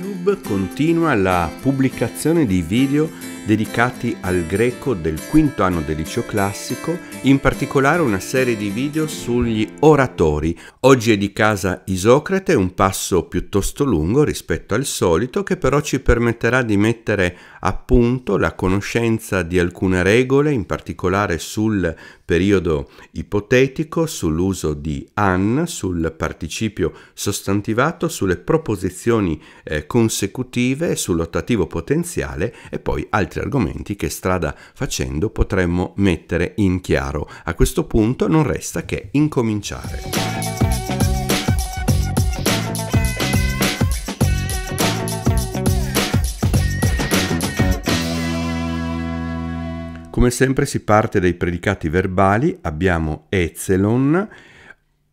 YouTube continua la pubblicazione di video dedicati al greco del quinto anno del liceo classico, in particolare una serie di video sugli oratori. Oggi è di casa Isocrate, un passo piuttosto lungo rispetto al solito, che però ci permetterà di mettere a punto la conoscenza di alcune regole, in particolare sul periodo ipotetico, sull'uso di an, sul participio sostantivato, sulle proposizioni eh, consecutive, lottativo potenziale e poi altri altri argomenti che strada facendo potremmo mettere in chiaro. A questo punto non resta che incominciare. Come sempre si parte dai predicati verbali, abbiamo Ezelon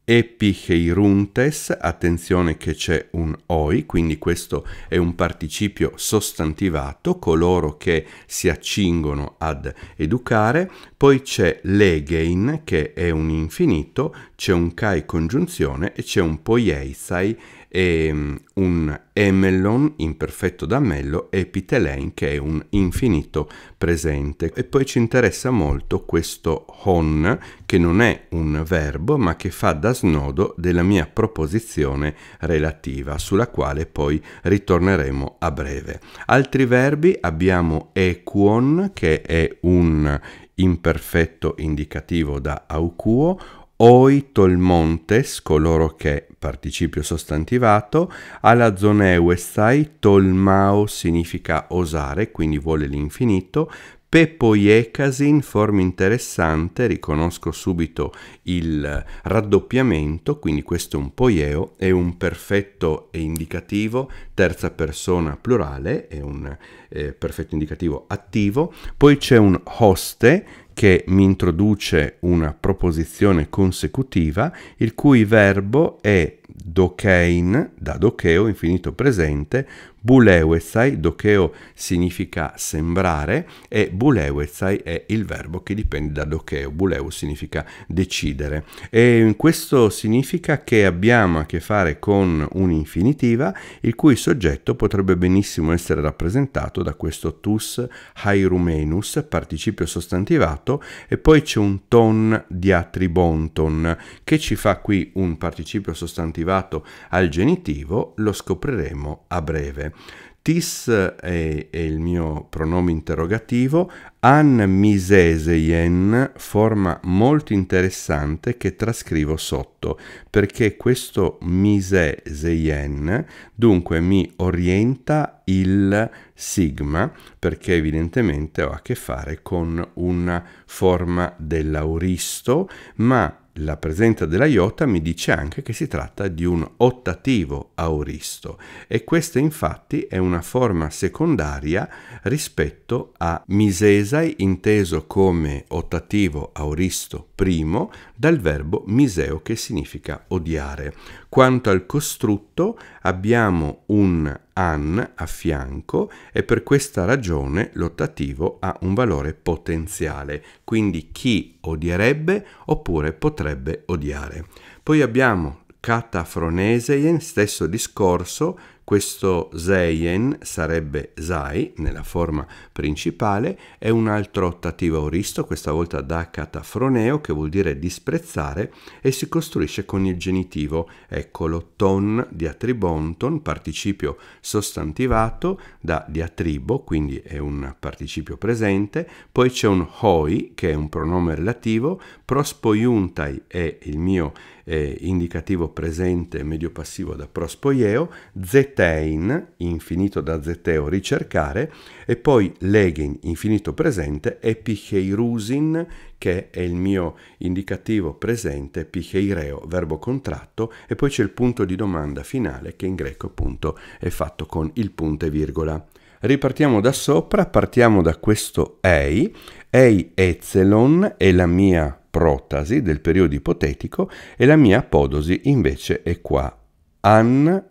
epicheiruntes, attenzione che c'è un oi, quindi questo è un participio sostantivato, coloro che si accingono ad educare, poi c'è legein che è un infinito, c'è un kai congiunzione e c'è un poieisai Ehm, e un Emellon imperfetto d'ammello e Epitelein che è un infinito presente. E poi ci interessa molto questo on che non è un verbo ma che fa da snodo della mia proposizione relativa sulla quale poi ritorneremo a breve. Altri verbi abbiamo equon che è un imperfetto indicativo da aucuo oi tolmontes, coloro che, participio sostantivato, alla zoneuestai tolmao significa osare, quindi vuole l'infinito, pepoiecasin, forma interessante, riconosco subito il raddoppiamento, quindi questo è un poieo, è un perfetto e indicativo, terza persona plurale, è un eh, perfetto indicativo attivo, poi c'è un hoste, che mi introduce una proposizione consecutiva il cui verbo è dokein da dokeo infinito presente Bulewezai, docheo significa sembrare e bulewezai è il verbo che dipende da docheo. Buleu significa decidere. E questo significa che abbiamo a che fare con un'infinitiva il cui soggetto potrebbe benissimo essere rappresentato da questo tus hairumenus, participio sostantivato, e poi c'è un ton diatribonton che ci fa qui un participio sostantivato al genitivo, lo scopriremo a breve. Tis eh, è, è il mio pronome interrogativo, an miseseien, forma molto interessante che trascrivo sotto, perché questo miseseien dunque mi orienta il sigma, perché evidentemente ho a che fare con una forma dell'auristo, ma la presenza della iota mi dice anche che si tratta di un ottativo auristo e questa infatti è una forma secondaria rispetto a misesai inteso come ottativo auristo primo dal verbo miseo che significa odiare. Quanto al costrutto abbiamo un an a fianco e per questa ragione l'ottativo ha un valore potenziale, quindi chi odierebbe oppure potrebbe odiare. Poi abbiamo catafroneseien, stesso discorso, questo Zeien sarebbe Zai nella forma principale, è un altro ottativo auristo, questa volta da catafroneo, che vuol dire disprezzare, e si costruisce con il genitivo, eccolo, ton, diatribonton, participio sostantivato da diatribo, quindi è un participio presente, poi c'è un hoi, che è un pronome relativo, prospoiuntai è il mio eh, indicativo presente medio passivo da prospoieo, zetein, infinito da zeteo ricercare, e poi legin, infinito presente, epicheirusin, che è il mio indicativo presente, epicheireo, verbo contratto, e poi c'è il punto di domanda finale che in greco appunto è fatto con il punto e virgola. Ripartiamo da sopra, partiamo da questo EI. EI Ezelon è la mia protasi del periodo ipotetico e la mia apodosi invece è qua, an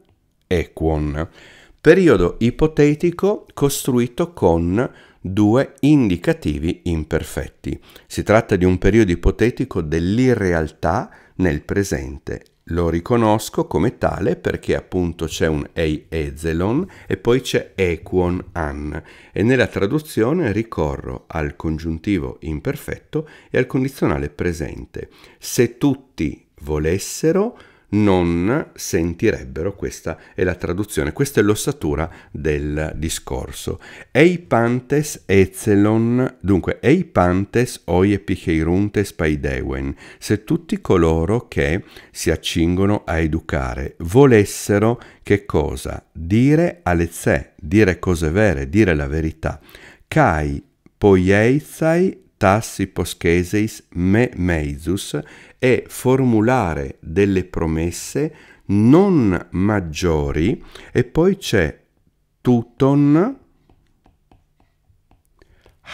equon. Periodo ipotetico costruito con due indicativi imperfetti. Si tratta di un periodo ipotetico dell'irrealtà nel presente, lo riconosco come tale perché appunto c'è un ei ezelon e poi c'è equon an e nella traduzione ricorro al congiuntivo imperfetto e al condizionale presente. Se tutti volessero, non sentirebbero, questa è la traduzione, questa è l'ossatura del discorso. Ei pantes ezelon, dunque, ei pantes oi epicheiruntes paidewen, se tutti coloro che si accingono a educare volessero che cosa? Dire alezè, dire cose vere, dire la verità. Cai poieizai tassi poscheseis me meisus e formulare delle promesse non maggiori e poi c'è tuton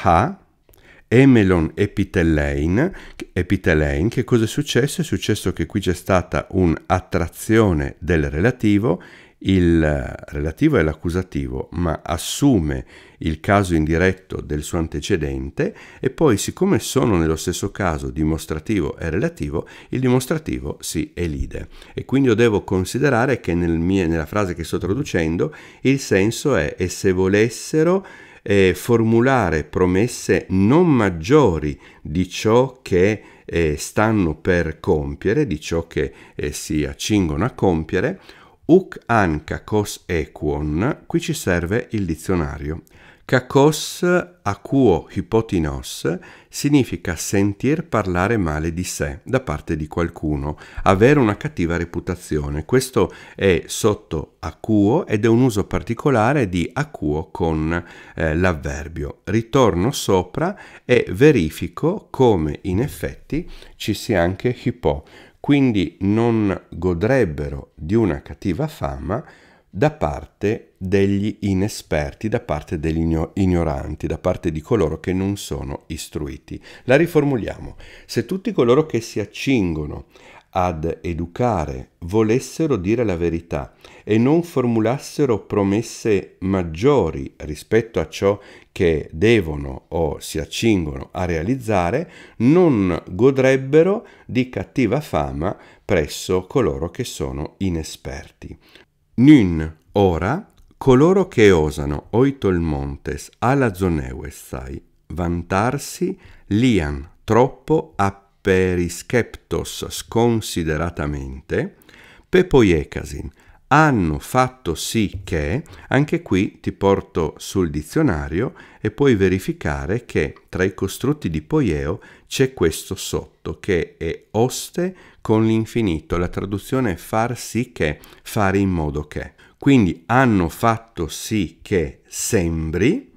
ha Emelon epitelein, epitelein, che cosa è successo? È successo che qui c'è stata un'attrazione del relativo il relativo è l'accusativo, ma assume il caso indiretto del suo antecedente e poi, siccome sono nello stesso caso dimostrativo e relativo, il dimostrativo si elide. E quindi io devo considerare che nel mie, nella frase che sto traducendo il senso è e se volessero eh, formulare promesse non maggiori di ciò che eh, stanno per compiere, di ciò che eh, si accingono a compiere, Uc an cacos equon, qui ci serve il dizionario. Cacos acuo hypotinos significa sentir parlare male di sé da parte di qualcuno, avere una cattiva reputazione. Questo è sotto acuo ed è un uso particolare di acuo con eh, l'avverbio. Ritorno sopra e verifico come in effetti ci sia anche hypo quindi non godrebbero di una cattiva fama da parte degli inesperti, da parte degli ignoranti, da parte di coloro che non sono istruiti. La riformuliamo. Se tutti coloro che si accingono ad educare volessero dire la verità e non formulassero promesse maggiori rispetto a ciò che devono o si accingono a realizzare, non godrebbero di cattiva fama presso coloro che sono inesperti. Nun ora coloro che osano oitolmontes alla zoneuessai vantarsi lian troppo a periskeptos sconsideratamente, pepoiecasin, hanno fatto sì che, anche qui ti porto sul dizionario e puoi verificare che tra i costrutti di poieo c'è questo sotto che è oste con l'infinito, la traduzione è far sì che, fare in modo che. Quindi hanno fatto sì che sembri,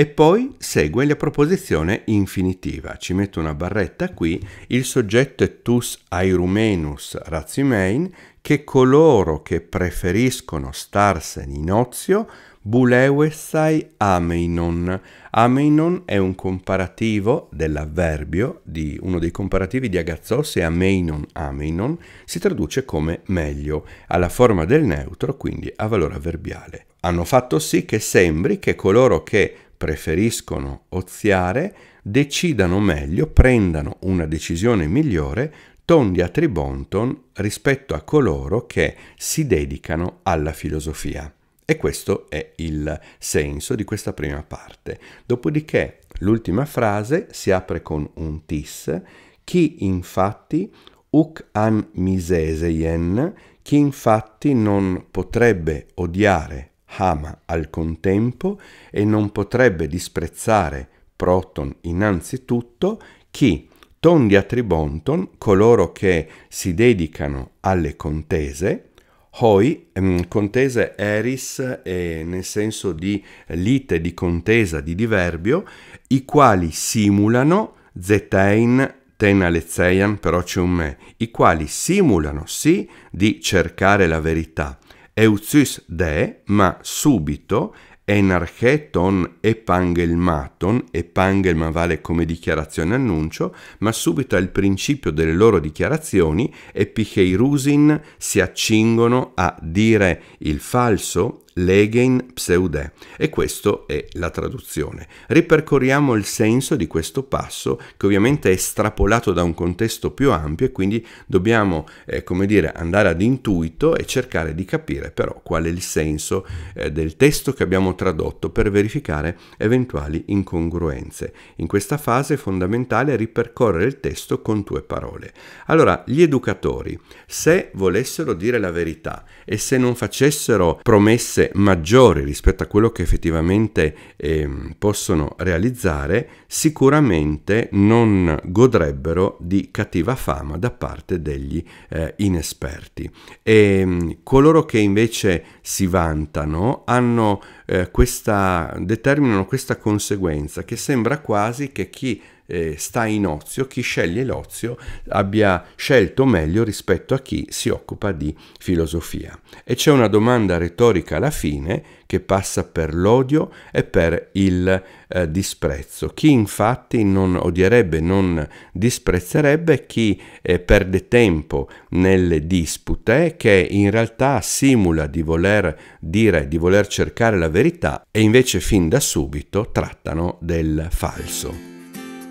e poi segue la proposizione infinitiva. Ci metto una barretta qui, il soggetto è tus airumenus razimein, che coloro che preferiscono starsene in ozio buleuessai ameinon. Ameinon è un comparativo dell'avverbio, di uno dei comparativi di Agazzos e ameinon ameinon si traduce come meglio, alla forma del neutro, quindi a valore avverbiale. Hanno fatto sì che sembri che coloro che preferiscono oziare decidano meglio, prendano una decisione migliore tondi a Tribonton rispetto a coloro che si dedicano alla filosofia. E questo è il senso di questa prima parte. Dopodiché l'ultima frase si apre con un tis, chi infatti uc an miseseien, chi infatti non potrebbe odiare ama al contempo e non potrebbe disprezzare Proton innanzitutto chi tondi a Tribonton coloro che si dedicano alle contese, Hoi, ehm, contese eris eh, nel senso di lite, di contesa, di diverbio, i quali simulano zetein ten alezeian però c'è un me, i quali simulano sì di cercare la verità, euxis de, ma subito, enarcheton epangelmaton, epangelma vale come dichiarazione annuncio, ma subito al principio delle loro dichiarazioni epicheirusin si accingono a dire il falso, legen pseudè. E questa è la traduzione. Ripercorriamo il senso di questo passo, che ovviamente è estrapolato da un contesto più ampio e quindi dobbiamo, eh, come dire, andare ad intuito e cercare di capire però qual è il senso eh, del testo che abbiamo tradotto per verificare eventuali incongruenze. In questa fase è fondamentale ripercorrere il testo con tue parole. Allora, gli educatori, se volessero dire la verità e se non facessero promesse maggiore rispetto a quello che effettivamente eh, possono realizzare, sicuramente non godrebbero di cattiva fama da parte degli eh, inesperti. E ehm, coloro che invece si vantano hanno, eh, questa, determinano questa conseguenza che sembra quasi che chi eh, sta in ozio, chi sceglie l'ozio abbia scelto meglio rispetto a chi si occupa di filosofia. E c'è una domanda retorica alla fine che passa per l'odio e per il eh, disprezzo. Chi infatti non odierebbe, non disprezzerebbe chi eh, perde tempo nelle dispute, che in realtà simula di voler dire, di voler cercare la verità e invece fin da subito trattano del falso.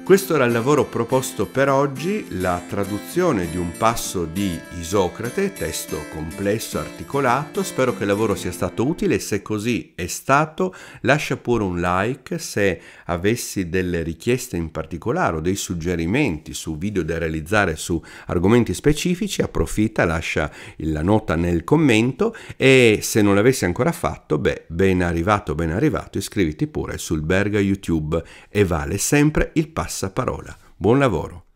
Questo era il lavoro proposto per oggi, la traduzione di un passo di Isocrate, testo complesso, articolato. Spero che il lavoro sia stato utile, se così è stato lascia pure un like, se avessi delle richieste in particolare o dei suggerimenti su video da realizzare su argomenti specifici, approfitta, lascia la nota nel commento e se non l'avessi ancora fatto, beh, ben arrivato, ben arrivato, iscriviti pure sul Berga YouTube e vale sempre il passo passaparola. Buon lavoro!